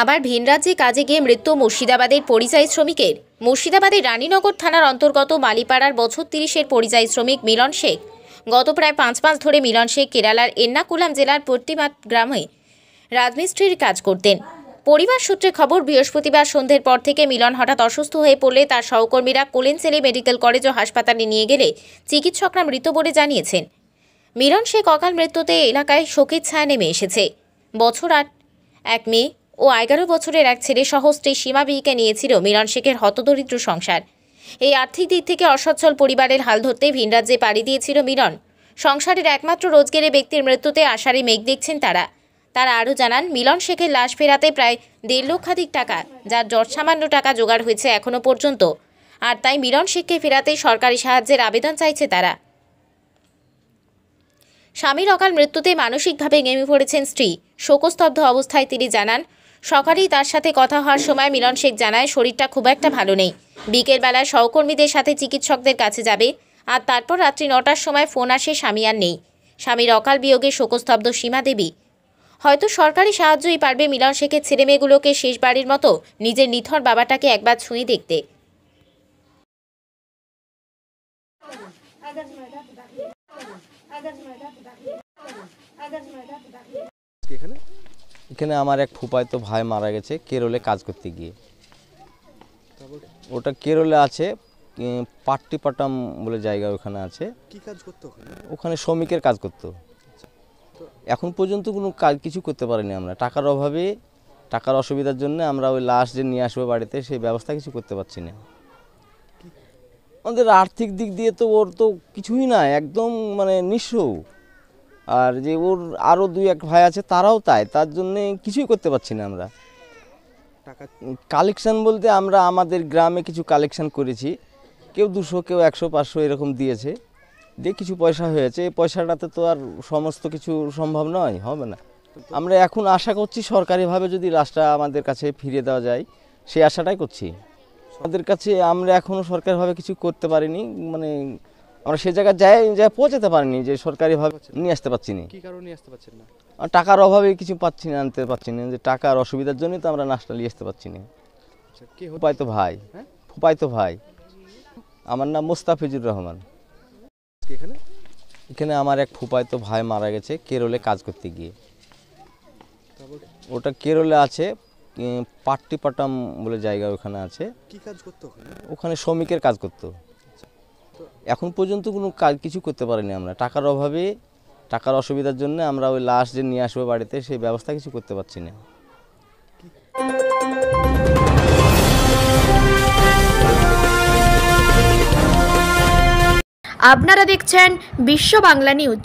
আবার ভিন রাজ্যে কাজে গিয়ে মৃত্যু মুর্শিদাবাদের পরিযায়ী শ্রমিকের মুর্শিদাবাদের রানীনগর থানার অন্তর্গত মালিপাড়ার বছর তিরিশের পরিযায়ী শ্রমিক মিলন শেখ গত প্রায় পাঁচ মাস ধরে মিলন শেখ কেরালার এন্নাকুলাম জেলার পট্টিমাত গ্রামে রাজমিস্ত্রির কাজ করতেন পরিবার সূত্রে খবর বৃহস্পতিবার সন্ধ্যের পর থেকে মিলন হঠাৎ অসুস্থ হয়ে পড়লে তার সহকর্মীরা কোলেনসেলি মেডিকেল কলেজ ও হাসপাতালে নিয়ে গেলে চিকিৎসকরা মৃত বলে জানিয়েছেন মিলন শেখ অকাল মৃত্যুতে এলাকায় শোকের ছায়া নেমে এসেছে বছর আট এক মেয়ে ও এগারো বছরের এক ছেলে সহ স্ত্রী সীমা বিহিকে নিয়েছিল মিলন শেখের হতদরিদ্র সংসার এই আর্থিক দিক থেকে অসচ্ছল পরিবারের হাল ধরতে ভিনরাজ্যে পাড়ি দিয়েছিল মিলন সংসারের একমাত্র রোজগেরে ব্যক্তির মৃত্যুতে আষাঢ়ে মেঘ দেখছেন তারা তারা আরও জানান মিলন শেখের লাশ ফেরাতে প্রায় দেড় লক্ষাধিক টাকা যার জটসামান্য টাকা জোগাড় হয়েছে এখনও পর্যন্ত আর তাই মিলন শেখকে ফেরাতে সরকারি সাহায্যের আবেদন চাইছে তারা স্বামীর অকাল মৃত্যুতে মানসিকভাবে নেমে পড়েছেন স্ত্রী শোকস্তব্ধ অবস্থায় তিনি জানান সকালেই তার সাথে কথা হওয়ার সময় মিলন শেখ জানায় শরীরটা খুব একটা ভালো নেই বিকেলবেলায় সহকর্মীদের সাথে চিকিৎসকদের কাছে যাবে আর তারপর রাত্রি নটার সময় ফোন আসে স্বামী আর নেই স্বামীর অকাল বিয়োগে শোকস্তব্ধ সীমা দেবী হয়তো সরকারি সাহায্যই পারবে মিলন শেখের ছেলেমেয়েগুলোকে শেষবারের মতো নিজের নিথর বাবাটাকে একবার ছুঁয়ে দেখতে এখানে ওইখানে আমার এক তো ভাই মারা গেছে কেরলে কাজ করতে গিয়ে ওটা কেরলে আছে পাট্টিপাটাম বলে জায়গা ওখানে আছে কি কাজ করতো ওখানে শ্রমিকের কাজ করতো আচ্ছা। এখন পর্যন্ত কোনো কাজ কিছু করতে পারিনি আমরা টাকার অভাবে টাকার অসুবিধার জন্য আমরা ওই লাশ যে নিয়ে আসবো বাড়িতে সেই ব্যবস্থা কিছু করতে পারছি না আমাদের আর্থিক দিক দিয়ে তো ওর তো কিছুই না একদম মানে নিঃস্ব আর যে ওর আরও দুই এক ভাই আছে তারাও তাই তার জন্যে কিছুই করতে পারছি না আমরা কালেকশন বলতে আমরা আমাদের গ্রামে কিছু কালেকশন করেছি কেউ দুশো কেউ একশো পাঁচশো এরকম দিয়েছে দিয়ে কিছু পয়সা হয়েছে এই পয়সাটাতে তো আর সমস্ত কিছু সম্ভব নয় হবে না আমরা এখন আশা করছি সরকারিভাবে যদি রাস্তা আমাদের কাছে ফিরিয়ে দেওয়া যায় সেই আশাটাই করছি আমাদের কাছে আমরা এখনও সরকারিভাবে কিছু করতে পারিনি মানে আমরা সে জায়গায় যাই যায় পৌঁছাতে পারিনি যে সরকারিভাবে নিয়ে আসতে পারছি না কি কারণে নিয়ে আসতে পারছেন না টাকার অভাবে কিছু পাচ্ছি না আনতে পারছি না যে টাকার অসুবিধার জন্যই তো আমরা নাচটা নিয়ে আসতে পারছি না আচ্ছা, ফুপাই তো ভাই হ্যাঁ? ফুপাই তো ভাই আমার নাম মোস্তাফিজুর রহমান এখানে এখানে আমার এক ফুপাই তো ভাই মারা গেছে কেরলে কাজ করতে গিয়ে ওটা কেরলে আছে পাট্টিপাটাম বলে জায়গা ওখানে আছে কি কাজ করতো ওখানে শ্রমিকের কাজ করতো এখন পর্যন্ত কোনো কাজ কিছু করতে পারিনি আমরা টাকার অভাবে টাকার অসুবিধার জন্য আমরা ওই লাশ যে নিয়ে আসবো বাড়িতে সেই ব্যবস্থা কিছু করতে পারছি না আপনারা দেখছেন বিশ্ব বাংলা নিউজ